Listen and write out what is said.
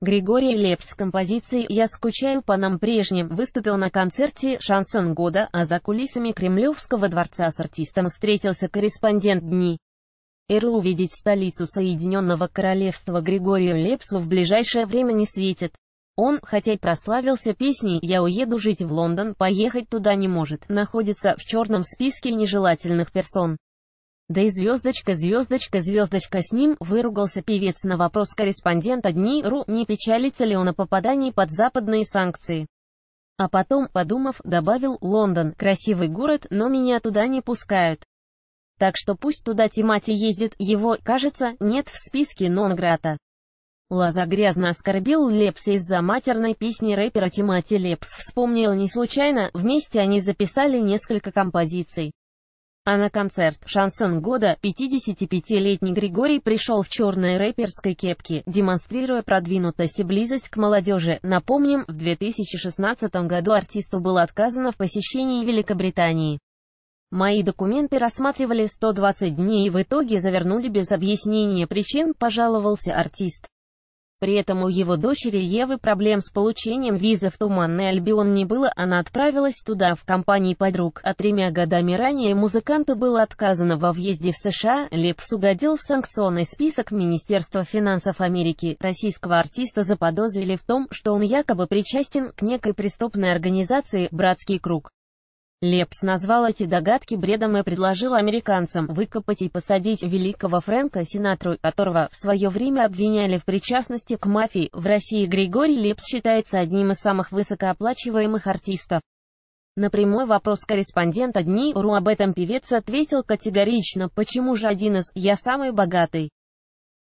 Григорий Лепс с композицией «Я скучаю по нам прежним» выступил на концерте «Шансон года», а за кулисами Кремлевского дворца с артистом встретился корреспондент «Дни». Эру увидеть столицу Соединенного Королевства Григорию Лепсу в ближайшее время не светит. Он, хотя и прославился песней «Я уеду жить в Лондон», поехать туда не может, находится в черном списке нежелательных персон. Да и звездочка, звездочка, звездочка с ним, выругался певец на вопрос корреспондента Дни.ру, не печалится ли он о попадании под западные санкции. А потом, подумав, добавил «Лондон, красивый город, но меня туда не пускают». Так что пусть туда Тимати ездит, его, кажется, нет в списке Нонграта. Лаза грязно оскорбил Лепса из-за матерной песни рэпера Тимати Лепс. Вспомнил не случайно, вместе они записали несколько композиций. А на концерт «Шансон года» 55-летний Григорий пришел в черной рэперской кепке, демонстрируя продвинутость и близость к молодежи. Напомним, в 2016 году артисту было отказано в посещении Великобритании. Мои документы рассматривали 120 дней и в итоге завернули без объяснения причин, пожаловался артист. При этом у его дочери Евы проблем с получением визы в Туманный Альбион не было, она отправилась туда в компании подруг, а тремя годами ранее музыканту было отказано во въезде в США, Лепс угодил в санкционный список Министерства финансов Америки. Российского артиста заподозрили в том, что он якобы причастен к некой преступной организации «Братский круг». Лепс назвал эти догадки бредом и предложил американцам выкопать и посадить великого Фрэнка Синатру, которого в свое время обвиняли в причастности к мафии. В России Григорий Лепс считается одним из самых высокооплачиваемых артистов. На прямой вопрос корреспондента Дни.ру об этом певец ответил категорично, почему же один из «я самый богатый».